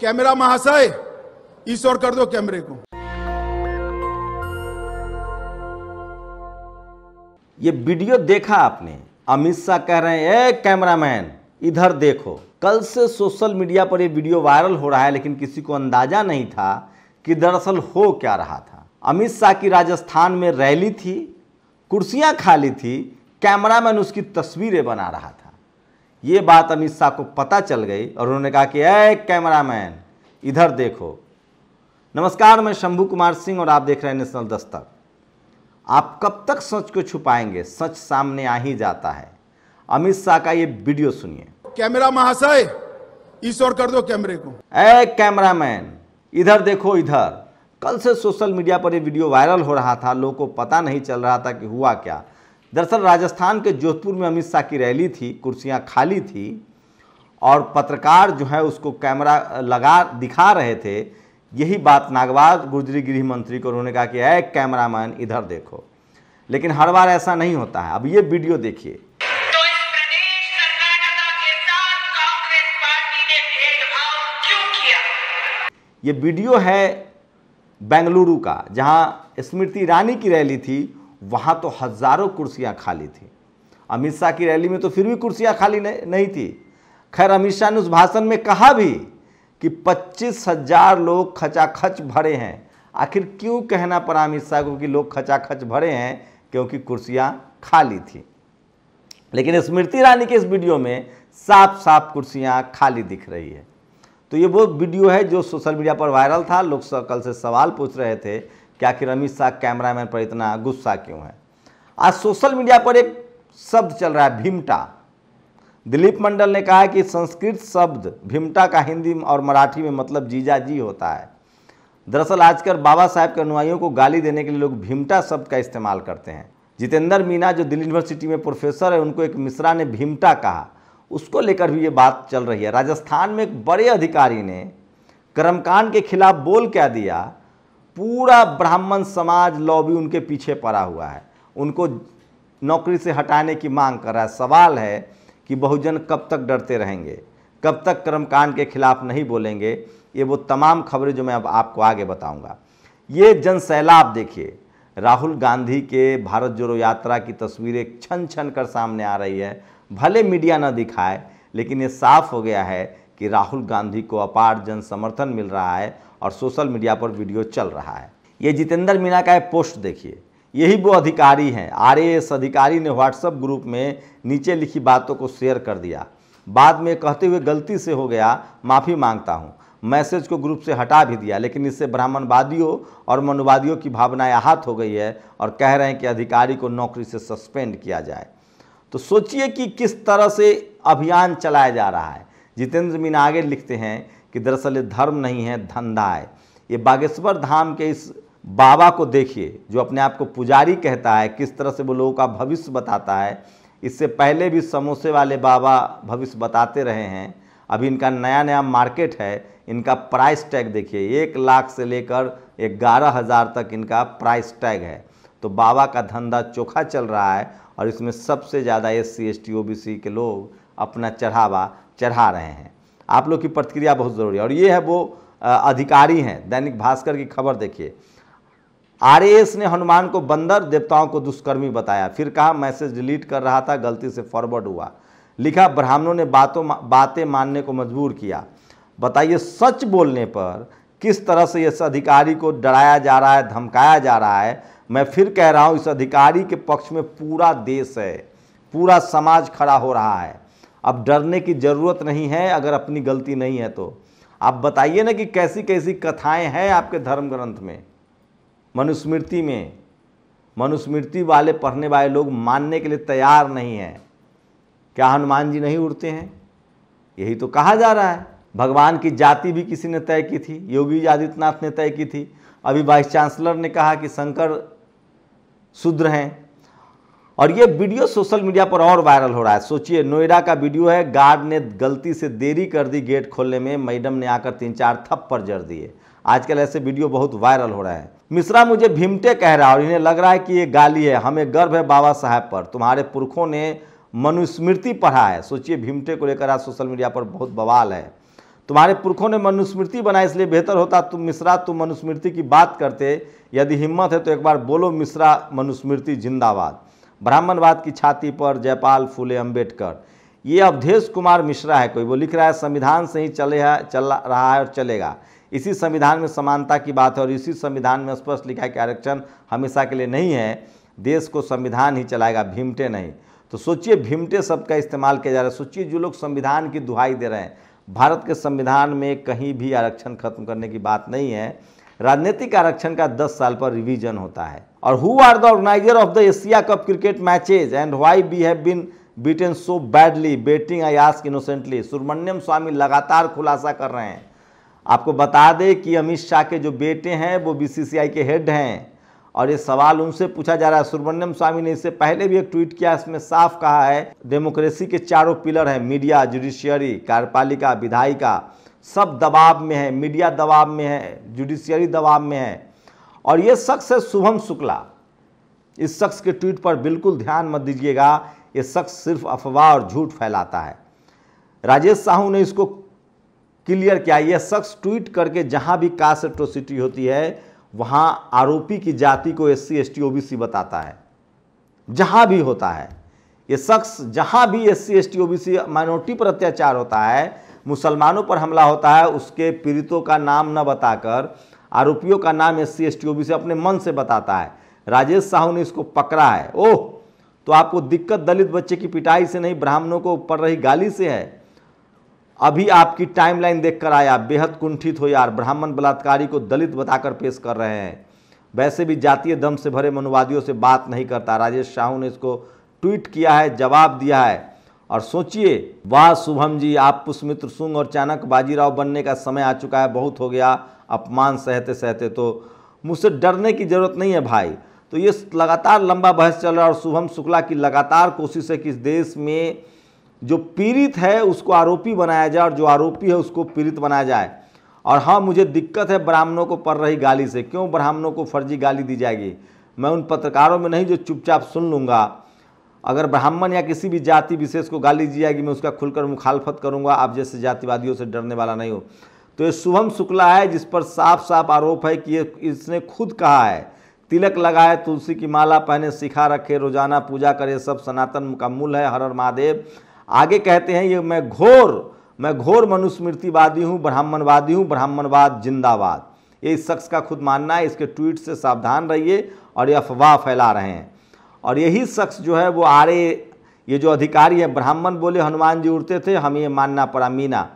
camera महाशय इस और कर दो कैमरे को ये वीडियो देखा आपने अमित शाह कह रहे हैं ए कैमरामैन इधर देखो कल से सोशल मीडिया पर ये वीडियो वायरल हो रहा है लेकिन किसी को अंदाजा नहीं था कि दरअसल हो क्या रहा था अमित शाह की राजस्थान में रैली थी कुर्सियां खाली थी कैमरामैन उसकी तस्वीरें बना रहा था ये बात अमित शाह को पता चल गई और उन्होंने कहा कि ऐ कैमरामैन इधर देखो नमस्कार मैं शंभू कुमार सिंह और आप देख रहे हैं नेशनल दस्तक आप कब तक सच को छुपाएंगे सच सामने आ ही जाता है अमित शाह का ये वीडियो सुनिए कैमरा महाशय इस और कर दो कैमरे को ऐ कैमरामैन इधर देखो इधर कल से सोशल मीडिया पर ये वीडियो वायरल हो रहा था लोगों को पता नहीं चल रहा था कि हुआ क्या दरअसल राजस्थान के जोधपुर में अमित शाह की रैली थी कुर्सियां खाली थी और पत्रकार जो है उसको कैमरा लगा दिखा रहे थे यही बात नागवाद गुजरी गृह मंत्री को उन्होंने कहा कि अय कैमरामैन इधर देखो लेकिन हर बार ऐसा नहीं होता है अब ये वीडियो देखिए तो ये वीडियो है बेंगलुरु का जहां स्मृति ईरानी की रैली थी वहाँ तो हज़ारों कुर्सियाँ खाली थी अमित शाह की रैली में तो फिर भी कुर्सियाँ खाली नहीं थी खैर अमित शाह ने उस भाषण में कहा भी कि पच्चीस हजार लोग खचाखच भरे हैं आखिर क्यों कहना पड़ा अमित शाह को कि लोग खचाखच भरे हैं क्योंकि कुर्सियाँ खाली थी लेकिन स्मृति ईरानी के इस वीडियो में साफ साफ कुर्सियाँ खाली दिख रही है तो ये वो वीडियो है जो सोशल मीडिया पर वायरल था लोग कल से सवाल पूछ रहे थे क्या आखिर अमित शाह कैमरामैन पर इतना गुस्सा क्यों है आज सोशल मीडिया पर एक शब्द चल रहा है भीमटा दिलीप मंडल ने कहा है कि संस्कृत शब्द भीमटा का हिंदी और मराठी में मतलब जीजा जी होता है दरअसल आजकल बाबा साहब के अनुयायियों को गाली देने के लिए लोग भीमटा शब्द का इस्तेमाल करते हैं जितेंद्र मीना जो दिल्ली यूनिवर्सिटी में प्रोफेसर है उनको एक मिश्रा ने भीमटा कहा उसको लेकर भी ये बात चल रही है राजस्थान में एक बड़े अधिकारी ने कर्मकांड के खिलाफ बोल क्या दिया पूरा ब्राह्मण समाज लॉबी उनके पीछे पड़ा हुआ है उनको नौकरी से हटाने की मांग कर रहा है सवाल है कि बहुजन कब तक डरते रहेंगे कब तक कर्मकांड के खिलाफ नहीं बोलेंगे ये वो तमाम खबरें जो मैं अब आपको आगे बताऊंगा ये जन सैलाब देखिए राहुल गांधी के भारत जोड़ो यात्रा की तस्वीरें छन छन कर सामने आ रही है भले मीडिया ना दिखाए लेकिन ये साफ हो गया है कि राहुल गांधी को अपार जन समर्थन मिल रहा है और सोशल मीडिया पर वीडियो चल रहा है ये जितेंद्र मीणा का पोस्ट देखिए यही वो अधिकारी हैं एस अधिकारी ने व्हाट्सएप ग्रुप में नीचे लिखी बातों को शेयर कर दिया बाद में कहते हुए गलती से हो गया माफ़ी मांगता हूँ मैसेज को ग्रुप से हटा भी दिया लेकिन इससे ब्राह्मणवादियों और मनुवादियों की भावनाएं आहत हो गई है और कह रहे हैं कि अधिकारी को नौकरी से सस्पेंड किया जाए तो सोचिए कि किस तरह से अभियान चलाया जा रहा है जितेंद्र मीना आगे लिखते हैं कि दरअसल ये धर्म नहीं है धंधा है ये बागेश्वर धाम के इस बाबा को देखिए जो अपने आप को पुजारी कहता है किस तरह से वो लोगों का भविष्य बताता है इससे पहले भी समोसे वाले बाबा भविष्य बताते रहे हैं अभी इनका नया नया मार्केट है इनका प्राइस टैग देखिए एक लाख से लेकर ग्यारह हज़ार तक इनका प्राइस टैग है तो बाबा का धंधा चोखा चल रहा है और इसमें सबसे ज़्यादा S C S T O B C के लोग अपना चढ़ावा चढ़ा रहे हैं आप लोग की प्रतिक्रिया बहुत ज़रूरी है और ये है वो अधिकारी हैं दैनिक भास्कर की खबर देखिए आरएएस ने हनुमान को बंदर देवताओं को दुष्कर्मी बताया फिर कहा मैसेज डिलीट कर रहा था गलती से फॉरवर्ड हुआ लिखा ब्राह्मणों ने बातों बातें मानने को मजबूर किया बताइए सच बोलने पर किस तरह से इस अधिकारी को डराया जा रहा है धमकाया जा रहा है मैं फिर कह रहा हूँ इस अधिकारी के पक्ष में पूरा देश है पूरा समाज खड़ा हो रहा है अब डरने की ज़रूरत नहीं है अगर अपनी गलती नहीं है तो आप बताइए ना कि कैसी कैसी कथाएं हैं आपके धर्म ग्रंथ में मनुस्मृति में मनुस्मृति वाले पढ़ने वाले लोग मानने के लिए तैयार नहीं हैं क्या हनुमान जी नहीं उड़ते हैं यही तो कहा जा रहा है भगवान की जाति भी किसी ने तय की थी योगी आदित्यनाथ ने तय की थी अभी वाइस चांसलर ने कहा कि शंकर शूद्र हैं और ये वीडियो सोशल मीडिया पर और वायरल हो रहा है सोचिए नोएडा का वीडियो है गार्ड ने गलती से देरी कर दी गेट खोलने में मैडम ने आकर तीन चार थप्पड़ जड़ दिए आजकल ऐसे वीडियो बहुत वायरल हो रहे हैं मिश्रा मुझे भीमटे कह रहा है और इन्हें लग रहा है कि ये गाली है हमें गर्व है बाबा साहब पर तुम्हारे पुरखों ने मनुस्मृति पढ़ा है सोचिए भीमटे को लेकर आज सोशल मीडिया पर बहुत बवाल है तुम्हारे पुरखों ने मनुस्मृति बनाई इसलिए बेहतर होता तुम मिश्रा तुम मनुस्मृति की बात करते यदि हिम्मत है तो एक बार बोलो मिश्रा मनुस्मृति जिंदाबाद ब्राह्मणवाद की छाती पर जयपाल फूले अम्बेडकर ये अवधेश कुमार मिश्रा है कोई वो लिख रहा है संविधान से ही चले है चल रहा है और चलेगा इसी संविधान में समानता की बात है और इसी संविधान में स्पष्ट लिखा है कि आरक्षण हमेशा के लिए नहीं है देश को संविधान ही चलाएगा भीमटे नहीं तो सोचिए भीमटे शब्द का इस्तेमाल किया जा रहा है सोचिए जो लोग संविधान की दुहाई दे रहे हैं भारत के संविधान में कहीं भी आरक्षण खत्म करने की बात नहीं है राजनीतिक आरक्षण का 10 साल पर रिवीजन होता है और who are the organiser of the Asia cup cricket matches and why we have been beaten so badly betting I ask innocently Subramanian Swamy लगातार खुलासा कर रहे हैं आपको बता दें कि अमित शाह के जो बेटे हैं वो बीसीसीआई के हेड हैं और ये सवाल उनसे पूछा जा रहा है सुब्रमण्यम स्वामी ने इससे पहले भी एक ट्वीट किया इसमें साफ कहा है डेमोक्रेसी के चारों पिलर हैं मीडिया जुडिशियरी कार्यपालिका विधायिका सब दबाव में है मीडिया दबाव में है जुडिशियरी दबाव में है और ये शख्स है शुभम शुक्ला इस शख्स के ट्वीट पर बिल्कुल ध्यान मत दीजिएगा ये शख्स सिर्फ अफवाह और झूठ फैलाता है राजेश साहू ने इसको क्लियर किया यह शख्स ट्वीट करके जहाँ भी कास्ट एट्रोसिटी होती है वहाँ आरोपी की जाति को S C S T O B C बताता है जहाँ भी होता है ये शख्स जहाँ भी S C S T O B C minority पर अत्याचार होता है मुसलमानों पर हमला होता है उसके पीड़ितों का नाम न बताकर आरोपियों का नाम एस सी से अपने मन से बताता है राजेश साहू ने इसको पकड़ा है ओह तो आपको दिक्कत दलित बच्चे की पिटाई से नहीं ब्राह्मणों को पड़ रही गाली से है अभी आपकी टाइमलाइन देखकर आया बेहद कुंठित हो यार ब्राह्मण बलात्कारी को दलित बताकर पेश कर रहे हैं वैसे भी जातीय दम से भरे मनुवादियों से बात नहीं करता राजेश साहू ने इसको ट्वीट किया है जवाब दिया है और सोचिए वाह शुभम जी आप पुष्मित्र सुंग और चाणक बाजीराव बनने का समय आ चुका है बहुत हो गया अपमान सहते सहते तो मुझसे डरने की ज़रूरत नहीं है भाई तो ये लगातार लंबा बहस चल रहा है और शुभम शुक्ला की लगातार कोशिश है कि इस देश में जो पीड़ित है उसको आरोपी बनाया जाए और जो आरोपी है उसको पीड़ित बनाया जाए और हाँ मुझे दिक्कत है ब्राह्मणों को पड़ रही गाली से क्यों ब्राह्मणों को फर्जी गाली दी जाएगी मैं उन पत्रकारों में नहीं जो चुपचाप सुन लूँगा अगर ब्राह्मण या किसी भी जाति विशेष को गाली दी जाएगी मैं उसका खुलकर मुखालफत करूंगा आप जैसे जातिवादियों से डरने वाला नहीं हो तो ये शुभम शुक्ला है जिस पर साफ साफ आरोप है कि ये इसने खुद कहा है तिलक लगाए तुलसी की माला पहने सिखा रखे रोजाना पूजा करे सब सनातन का मूल है हर हर महादेव आगे कहते हैं ये मैं घोर मैं घोर मनुस्मृतिवादी हूँ ब्राह्मणवादी हूँ ब्राह्मणवाद जिंदाबाद ये इस शख्स का खुद मानना है इसके ट्वीट से सावधान रहिए और ये अफवाह फैला रहे हैं और यही शख्स जो है वो आर्य ये जो अधिकारी है ब्राह्मण बोले हनुमान जी उड़ते थे हमें ये मानना पड़ा मीना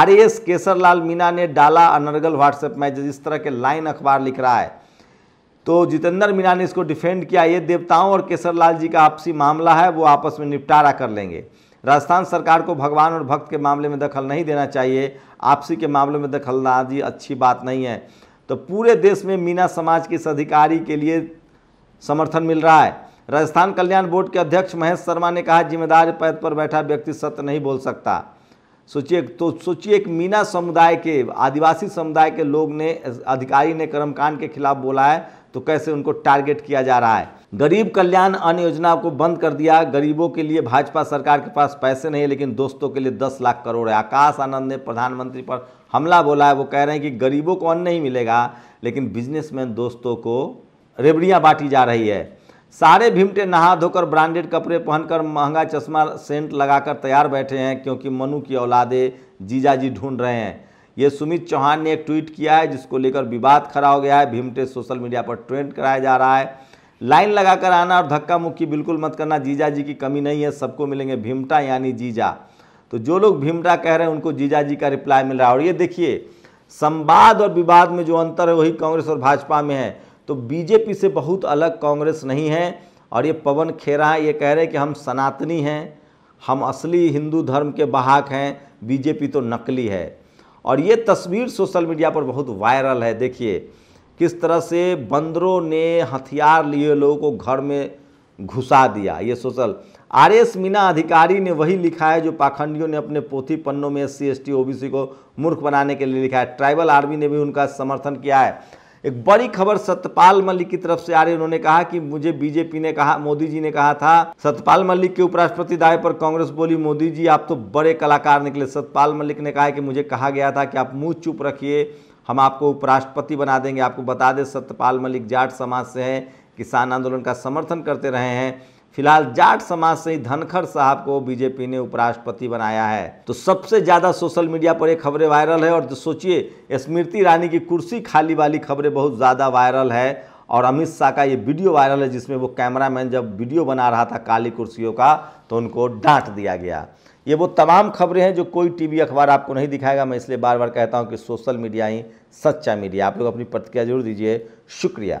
आर एस केसरलाल मीना ने डाला अनर्गल व्हाट्सएप में जिस तरह के लाइन अखबार लिख रहा है तो जितेंद्र मीना ने इसको डिफेंड किया ये देवताओं और केसरलाल जी का आपसी मामला है वो आपस में निपटारा कर लेंगे राजस्थान सरकार को भगवान और भक्त के मामले में दखल नहीं देना चाहिए आपसी के मामले में दखल जी अच्छी बात नहीं है तो पूरे देश में मीना समाज के इस अधिकारी के लिए समर्थन मिल रहा है राजस्थान कल्याण बोर्ड के अध्यक्ष महेश शर्मा ने कहा जिम्मेदार पद पर बैठा व्यक्ति सत्य नहीं बोल सकता सोचिए तो सोचिए एक मीना समुदाय के आदिवासी समुदाय के लोग ने अधिकारी ने कर्मकांड के खिलाफ बोला है तो कैसे उनको टारगेट किया जा रहा है गरीब कल्याण अन्न योजना को बंद कर दिया गरीबों के लिए भाजपा सरकार के पास पैसे नहीं लेकिन दोस्तों के लिए दस लाख करोड़ है आकाश आनंद ने प्रधानमंत्री पर हमला बोला है वो कह रहे हैं कि गरीबों को अन्न नहीं मिलेगा लेकिन बिजनेसमैन दोस्तों को रेबड़ियाँ बांटी जा रही है सारे भीमटे नहा धोकर ब्रांडेड कपड़े पहनकर महंगा चश्मा सेंट लगाकर तैयार बैठे हैं क्योंकि मनु की जीजा जीजाजी ढूंढ रहे हैं ये सुमित चौहान ने एक ट्वीट किया है जिसको लेकर विवाद खड़ा हो गया है भीमटे सोशल मीडिया पर ट्रेंड कराया जा रहा है लाइन लगाकर आना और धक्का मुक्की बिल्कुल मत करना जीजा जी की कमी नहीं है सबको मिलेंगे भीमटा यानी जीजा तो जो लोग भीमटा कह रहे हैं उनको जीजा जी का रिप्लाई मिल रहा है और ये देखिए संवाद और विवाद में जो अंतर है वही कांग्रेस और भाजपा में है तो बीजेपी से बहुत अलग कांग्रेस नहीं है और ये पवन खेरा ये कह रहे हैं कि हम सनातनी हैं हम असली हिंदू धर्म के बाहक हैं बीजेपी तो नकली है और ये तस्वीर सोशल मीडिया पर बहुत वायरल है देखिए किस तरह से बंदरों ने हथियार लिए लोगों को घर में घुसा दिया ये सोशल आर एस मीना अधिकारी ने वही लिखा है जो पाखंडियों ने अपने पोथी पन्नों में एस सी एस टी को मूर्ख बनाने के लिए लिखा है ट्राइबल आर्मी ने भी उनका समर्थन किया है एक बड़ी खबर सत्यपाल मलिक की तरफ से आ रही उन्होंने कहा कि मुझे बीजेपी ने कहा मोदी जी ने कहा था सत्यपाल मलिक के उपराष्ट्रपति दायरे पर कांग्रेस बोली मोदी जी आप तो बड़े कलाकार निकले सत्यपाल मलिक ने कहा कि मुझे कहा गया था कि आप मुंह चुप रखिए हम आपको उपराष्ट्रपति बना देंगे आपको बता दें सत्यपाल मलिक जाट समाज से हैं किसान आंदोलन का समर्थन करते रहे हैं फिलहाल जाट समाज से ही धनखड़ साहब को बीजेपी ने उपराष्ट्रपति बनाया है तो सबसे ज़्यादा सोशल मीडिया पर ये खबरें वायरल है और सोचिए स्मृति ईरानी की कुर्सी खाली वाली खबरें बहुत ज़्यादा वायरल है और अमित शाह का ये वीडियो वायरल है जिसमें वो कैमरामैन जब वीडियो बना रहा था काली कुर्सियों का तो उनको डांट दिया गया ये वो तमाम खबरें हैं जो कोई टीवी अखबार आपको नहीं दिखाएगा मैं इसलिए बार बार कहता हूँ कि सोशल मीडिया ही सच्चा मीडिया आप लोग अपनी प्रतिक्रिया जरूर दीजिए शुक्रिया